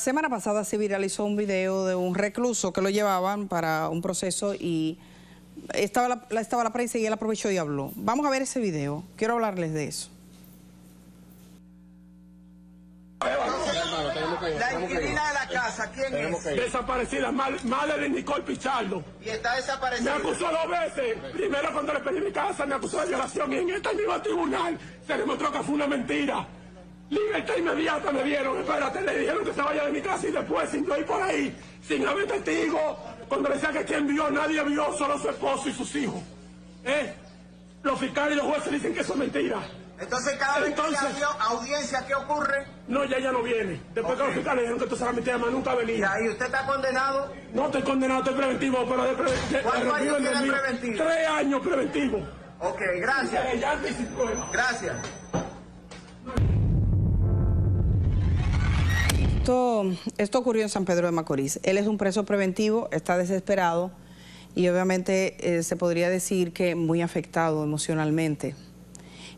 semana pasada se viralizó un video de un recluso que lo llevaban para un proceso y estaba la, estaba la prensa y él aprovechó y habló. Vamos a ver ese video, quiero hablarles de eso. La inquilina de la casa, ¿quién es? Desaparecida, madre de Nicole Pichardo. Y está desaparecida. Me acusó dos veces. Primero cuando le pedí mi casa, me acusó de violación y en este mismo tribunal se demostró que fue una mentira. Libertad inmediata me dieron, espérate, le dijeron que se vaya de mi casa y después, sin ir por ahí, sin haber testigo, cuando decía que quien vio, nadie vio, solo su esposo y sus hijos. ¿Eh? Los fiscales y los jueces dicen que eso es mentira. Entonces, cada vez Entonces, audiencia, ¿qué ocurre? No, ya no viene. Después que los fiscales dijeron que esto la mentira, más nunca venía. ¿Y usted está condenado? No estoy condenado, estoy preventivo, pero de, preventivo. ¿Cuántos años tiene preventivo? Tres años preventivo. Ok, gracias. Gracias. Esto, esto ocurrió en San Pedro de Macorís. Él es un preso preventivo, está desesperado y obviamente eh, se podría decir que muy afectado emocionalmente.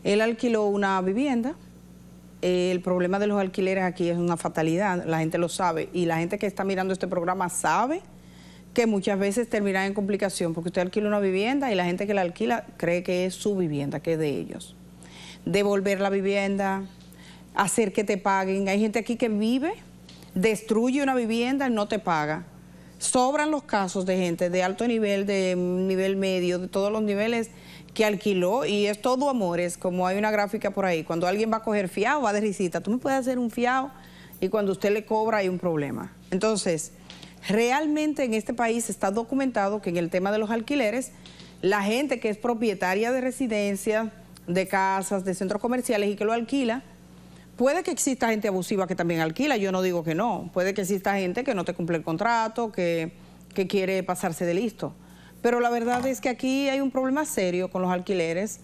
Él alquiló una vivienda. el problema de los alquileres aquí es una fatalidad, la gente lo sabe y la gente que está mirando este programa sabe que muchas veces terminan en complicación porque usted alquila una vivienda y la gente que la alquila cree que es su vivienda, que es de ellos. Devolver la vivienda, hacer que te paguen. Hay gente aquí que vive destruye una vivienda, y no te paga. Sobran los casos de gente de alto nivel, de nivel medio, de todos los niveles que alquiló y es todo amores, como hay una gráfica por ahí. Cuando alguien va a coger fiado, va de risita, tú me puedes hacer un fiado y cuando usted le cobra hay un problema. Entonces, realmente en este país está documentado que en el tema de los alquileres, la gente que es propietaria de residencias, de casas, de centros comerciales y que lo alquila, Puede que exista gente abusiva que también alquila, yo no digo que no. Puede que exista gente que no te cumple el contrato, que, quiere pasarse de listo. Pero la verdad es que aquí hay un problema serio con los alquileres,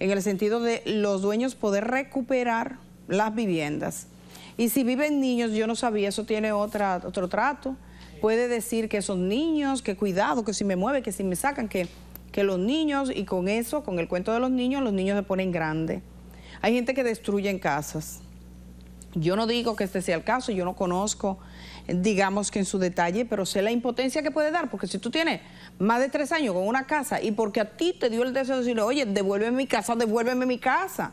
en el sentido de los dueños poder recuperar las viviendas. Y si viven niños, yo no sabía, eso tiene otra, otro trato. Puede decir que son niños, que cuidado, que si me mueve, que si me sacan, que, que los niños, y con eso, con el cuento de los niños, los niños se ponen grandes. Hay gente que destruye en casas. Yo no digo que este sea el caso, yo no conozco, digamos que en su detalle, pero sé la impotencia que puede dar, porque si tú tienes más de tres años con una casa y porque a ti te dio el deseo de decirle, oye, devuélveme mi casa, devuélveme mi casa.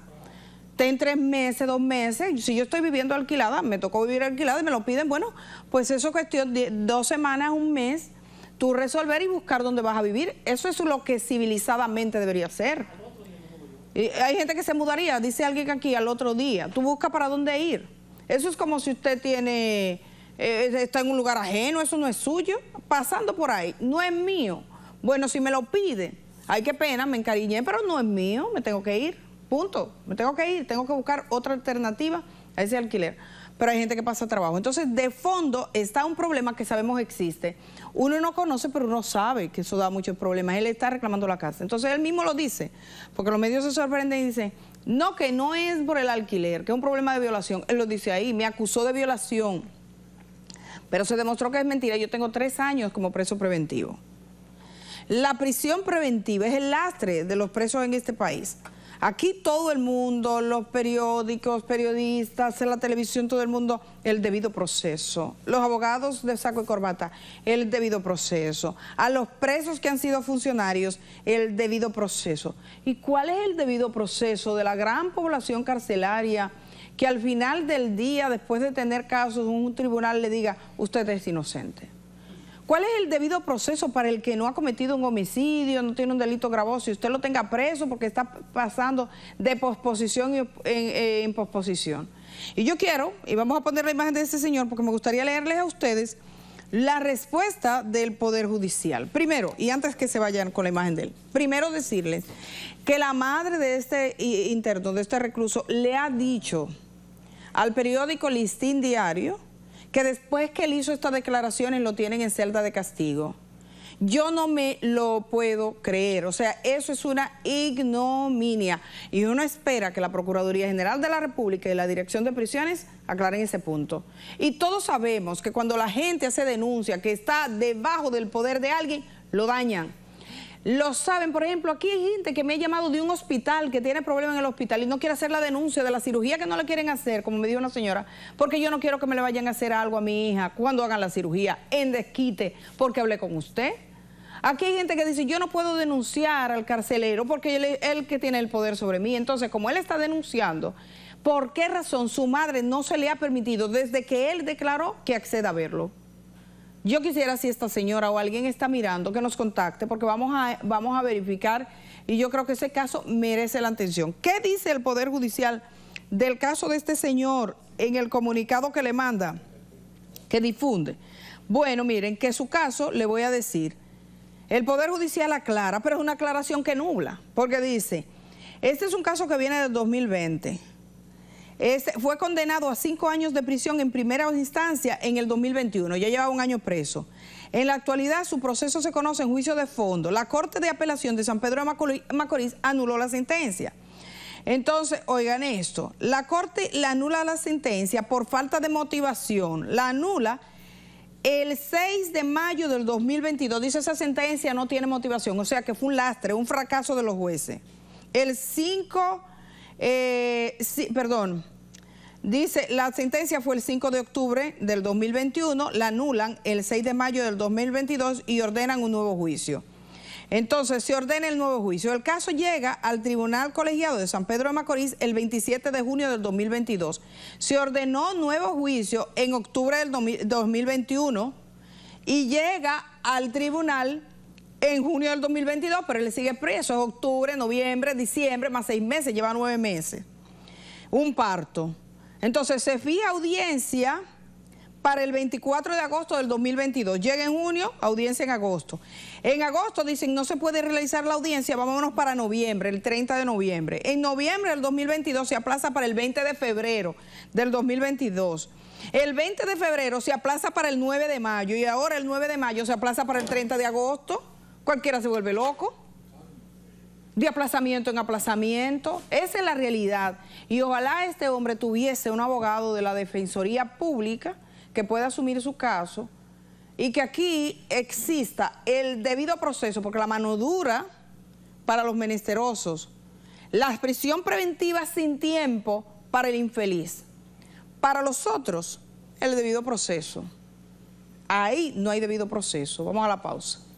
Ten tres meses, dos meses, si yo estoy viviendo alquilada, me tocó vivir alquilada y me lo piden, bueno, pues eso cuestión de dos semanas, un mes, tú resolver y buscar dónde vas a vivir. Eso es lo que civilizadamente debería ser hay gente que se mudaría, dice alguien aquí al otro día. Tú buscas para dónde ir. Eso es como si usted tiene, eh, eh, está en un lugar ajeno, eso no es suyo. Pasando por ahí, no es mío. Bueno, si me lo pide, hay que pena, me encariñé, pero no es mío, me tengo que ir. Punto, me tengo que ir, tengo que buscar otra alternativa a ese alquiler pero hay gente que pasa trabajo. Entonces, de fondo está un problema que sabemos existe. Uno no conoce, pero uno sabe que eso da muchos problemas. Él está reclamando la casa. Entonces, él mismo lo dice, porque los medios se sorprenden y dicen, no, que no es por el alquiler, que es un problema de violación. Él lo dice ahí, me acusó de violación. Pero se demostró que es mentira. Yo tengo tres años como preso preventivo. La prisión preventiva es el lastre de los presos en este país. Aquí todo el mundo, los periódicos, periodistas, en la televisión, todo el mundo, el debido proceso. Los abogados de saco y corbata, el debido proceso. A los presos que han sido funcionarios, el debido proceso. ¿Y cuál es el debido proceso de la gran población carcelaria que al final del día, después de tener casos, un tribunal le diga, usted es inocente? ¿Cuál es el debido proceso para el que no ha cometido un homicidio, no tiene un delito gravoso, y usted lo tenga preso porque está pasando de posposición eh, en posposición? Y yo quiero, y vamos a poner la imagen de este señor porque me gustaría leerles a ustedes la respuesta del Poder Judicial. Primero, y antes que se vayan con la imagen de él, primero decirles que la madre de este interno, de este recluso, le ha dicho al periódico Listín Diario, que después que él hizo estas declaraciones lo tienen en celda de castigo. Yo no me lo puedo creer, o sea, eso es una ignominia y uno espera que la Procuraduría General de la República y la Dirección de Prisiones aclaren ese punto. Y todos sabemos que cuando la gente hace denuncia que está debajo del poder de alguien, lo dañan lo saben. Por ejemplo, aquí hay gente que me ha llamado de un hospital que tiene problemas en el hospital y no quiere hacer la denuncia de la cirugía que no le quieren hacer, como me dijo una señora, porque yo no quiero que me le vayan a hacer algo a mi hija cuando hagan la cirugía en desquite, porque hablé con usted. Aquí hay gente que dice, yo no puedo denunciar al carcelero porque él es el que tiene el poder sobre mí. Entonces, como él está denunciando, ¿por qué razón su madre no se le ha permitido desde que él declaró que acceda a verlo? Yo quisiera si esta señora o alguien está mirando que nos contacte porque vamos a, vamos a verificar y yo creo que ese caso merece la atención. ¿Qué dice el Poder Judicial del caso de este señor en el comunicado que le manda, que difunde? Bueno, miren, que su caso le voy a decir, el Poder Judicial aclara, pero es una aclaración que nubla, porque dice, este es un caso que viene del 2020, fue condenado a cinco años de prisión en primera instancia en el 2021. Ya lleva un año preso. En la actualidad, su proceso se conoce en juicio de fondo. La Corte de Apelación de San Pedro de Macorís anuló la sentencia. Entonces, oigan esto, la Corte le anula la sentencia por falta de motivación, la anula el 6 de mayo del 2022, dice esa sentencia no tiene motivación, o sea que fue un lastre, un fracaso de los jueces. El 5, eh, perdón, Dice, la sentencia fue el 5 de octubre del 2021, la anulan el 6 de mayo del 2022 y ordenan un nuevo juicio. Entonces se ordena el nuevo juicio. El caso llega al Tribunal Colegiado de San Pedro de Macorís el 27 de junio del 2022. Se ordenó nuevo juicio en octubre del 2021 y llega al tribunal en junio del 2022, pero él le sigue preso. Es octubre, noviembre, diciembre, más seis meses, lleva nueve meses. Un parto. Entonces se fía audiencia para el 24 de agosto del 2022. Llega en junio, audiencia en agosto. En agosto dicen no se puede realizar la audiencia, vámonos para noviembre, el 30 de noviembre. En noviembre del 2022 se aplaza para el 20 de febrero del 2022. El 20 de febrero se aplaza para el 9 de mayo y ahora el 9 de mayo se aplaza para el 30 de agosto. Cualquiera se vuelve loco de aplazamiento en aplazamiento. Esa es la realidad. Y ojalá este hombre tuviese un abogado de la Defensoría Pública que pueda asumir su caso y que aquí exista el debido proceso, porque la mano dura para los menesterosos, la prisión preventiva sin tiempo para el infeliz. Para los otros, el debido proceso. Ahí no hay debido proceso. Vamos a la pausa.